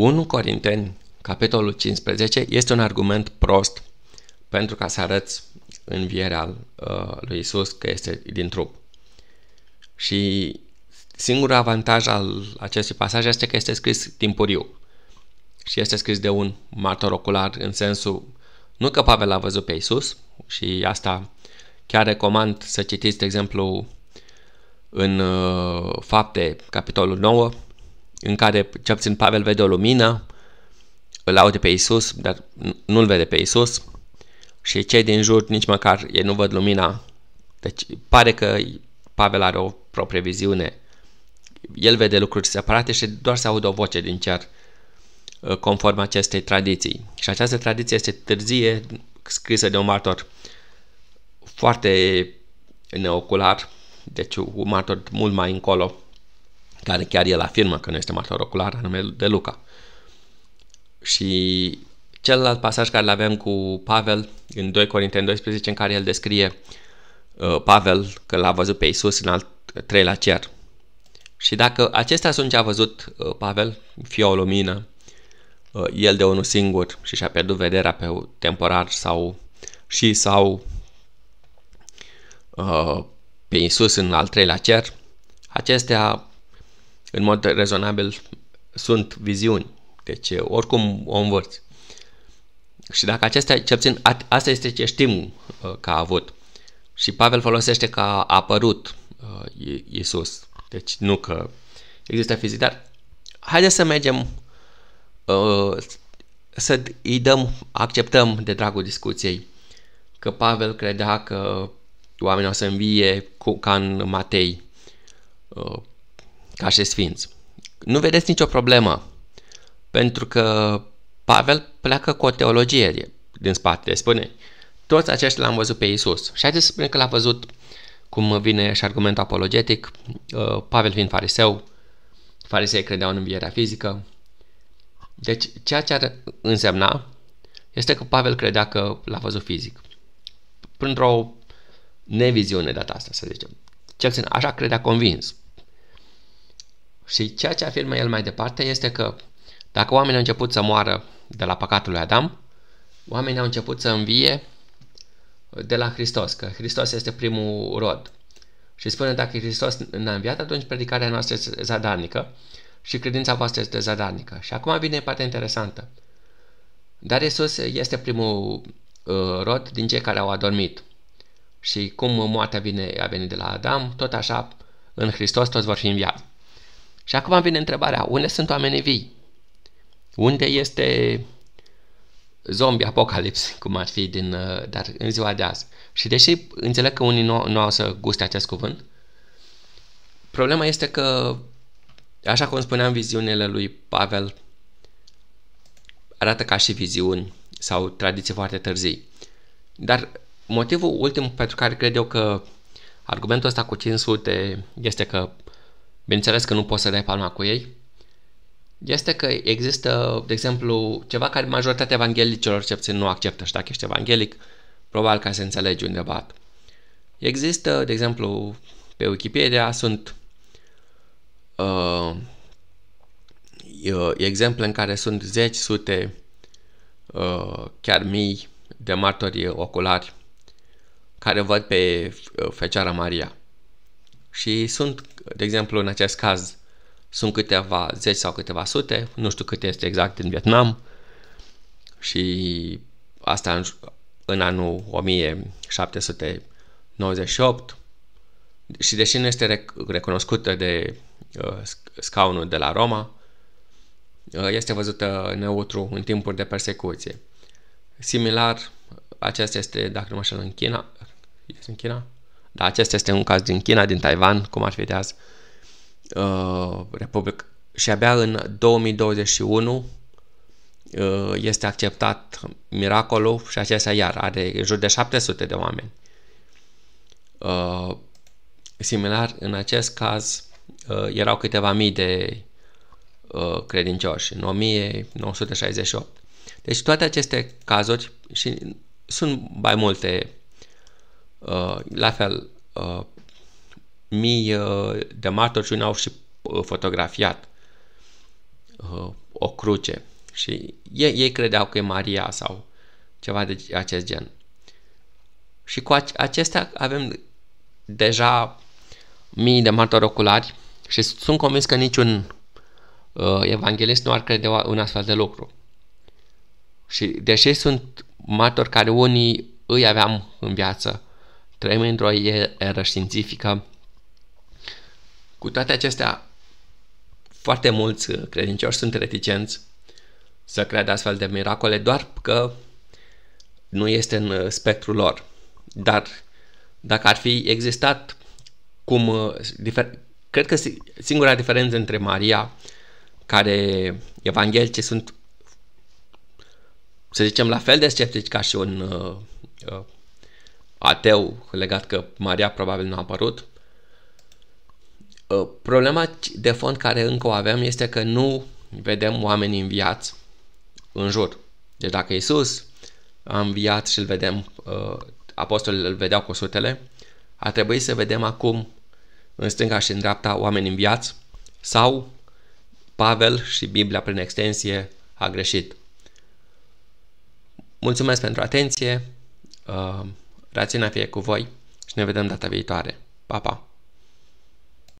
1 Corinteni, capitolul 15, este un argument prost pentru ca să arăți învierea uh, lui Isus că este din trup. Și singurul avantaj al acestui pasaj este că este scris timpuriu și este scris de un martor ocular în sensul nu că Pavel a văzut pe Isus și asta chiar recomand să citiți, de exemplu, în uh, Fapte, capitolul 9, în care cel puțin Pavel vede o lumină, îl aude pe Isus, dar nu-l vede pe Isus și cei din jur nici măcar ei nu văd lumina. Deci pare că Pavel are o proprie viziune. El vede lucruri separate și doar se aude o voce din cer uh, conform acestei tradiții. Și această tradiție este târzie, scrisă de un martor foarte neocular, deci un martor mult mai încolo care chiar el afirmă că nu este martor ocular, anume de Luca. Și celălalt pasaj care îl avem cu Pavel în 2 Corinteni 12, în care el descrie uh, Pavel că l-a văzut pe Isus în al uh, treilea cer. Și dacă acestea sunt ce a văzut uh, Pavel, fie o lumină, uh, el de unul singur și și-a pierdut vederea pe temporar sau și sau uh, pe Isus în al treilea cer, acestea în mod rezonabil sunt viziuni. Deci oricum o învârți. Și dacă acestea, ce puțin, asta este ce știm uh, că a avut. Și Pavel folosește că a apărut uh, Iisus. Deci nu că există fizic, dar haideți să mergem uh, să îi dăm, acceptăm de dragul discuției că Pavel credea că oamenii o să învie cu, ca în Matei ca și sfinți. Nu vedeți nicio problemă, pentru că Pavel pleacă cu o teologie din spate. Spune, toți aceștia l-am văzut pe Isus. Și haideți să spunem că l-a văzut cum vine și argumentul apologetic, uh, Pavel fiind fariseu, farisei credeau în învierea fizică. Deci, ceea ce ar însemna este că Pavel credea că l-a văzut fizic. Printr-o neviziune data asta, să zicem. Cel puțin așa credea convins. Și ceea ce afirmă el mai departe este că dacă oamenii au început să moară de la păcatul lui Adam, oamenii au început să învie de la Hristos, că Hristos este primul rod. Și spune, dacă Hristos n a înviat, atunci predicarea noastră este zadarnică și credința voastră este zadarnică. Și acum vine partea interesantă. Dar Iisus este primul uh, rod din cei care au adormit. Și cum moartea vine, a venit de la Adam, tot așa în Hristos toți vor fi înviați. Și acum vine întrebarea, unde sunt oamenii vii? Unde este zombie apocalips, cum ar fi din, uh, dar în ziua de azi? Și deși înțeleg că unii nu, nu au să guste acest cuvânt, problema este că, așa cum spuneam, viziunile lui Pavel arată ca și viziuni sau tradiții foarte târzii. Dar motivul ultim pentru care cred eu că argumentul ăsta cu 500 este că bineînțeles că nu poți să dai palma cu ei, este că există, de exemplu, ceva care majoritatea evanghelicilor ce nu acceptă și dacă ești evanghelic, probabil ca să înțelegi undeva. Există, de exemplu, pe Wikipedia sunt uh, exemple în care sunt zeci, sute, uh, chiar mii de martori oculari care văd pe uh, Fecioara Maria. Și sunt, de exemplu, în acest caz, sunt câteva zeci sau câteva sute, nu știu cât este exact în Vietnam, și asta în, în anul 1798. Și deși nu este recunoscută de uh, scaunul de la Roma, uh, este văzută neutru în timpuri de persecuție. Similar, aceasta este, dacă nu mă știu, în China. Este în China? Da, acesta este un caz din China, din Taiwan, cum ar fi de azi, uh, Republic. Și abia în 2021 uh, este acceptat miracolul și acesta iar are în jur de 700 de oameni. Uh, similar, în acest caz uh, erau câteva mii de uh, credincioși, în 1968. Deci toate aceste cazuri și sunt mai multe Uh, la fel, uh, mii uh, de martori au și fotografiat o cruce și ei, ei credeau că e Maria sau ceva de acest gen. Și cu acestea avem deja mii de martori oculari și sunt convins că niciun uh, evanghelist nu ar crede un astfel de lucru. Și deși sunt martori care unii îi aveam în viață, Trăim într-o era științifică. Cu toate acestea, foarte mulți uh, credincioși sunt reticenți să creadă astfel de miracole doar că nu este în uh, spectrul lor. Dar dacă ar fi existat cum... Uh, difer- cred că singura diferență între Maria, care evanghelice sunt, să zicem, la fel de sceptici ca și un uh, uh, ateu legat că Maria probabil nu a apărut. Uh, problema de fond care încă o avem este că nu vedem oamenii înviați în jur. Deci dacă Isus a înviat și îl vedem, uh, apostolii îl vedeau cu sutele, ar trebui să vedem acum în stânga și în dreapta oameni înviați sau Pavel și Biblia prin extensie a greșit. Mulțumesc pentru atenție. Uh, Rațiunea fie cu voi și ne vedem data viitoare. Pa, pa!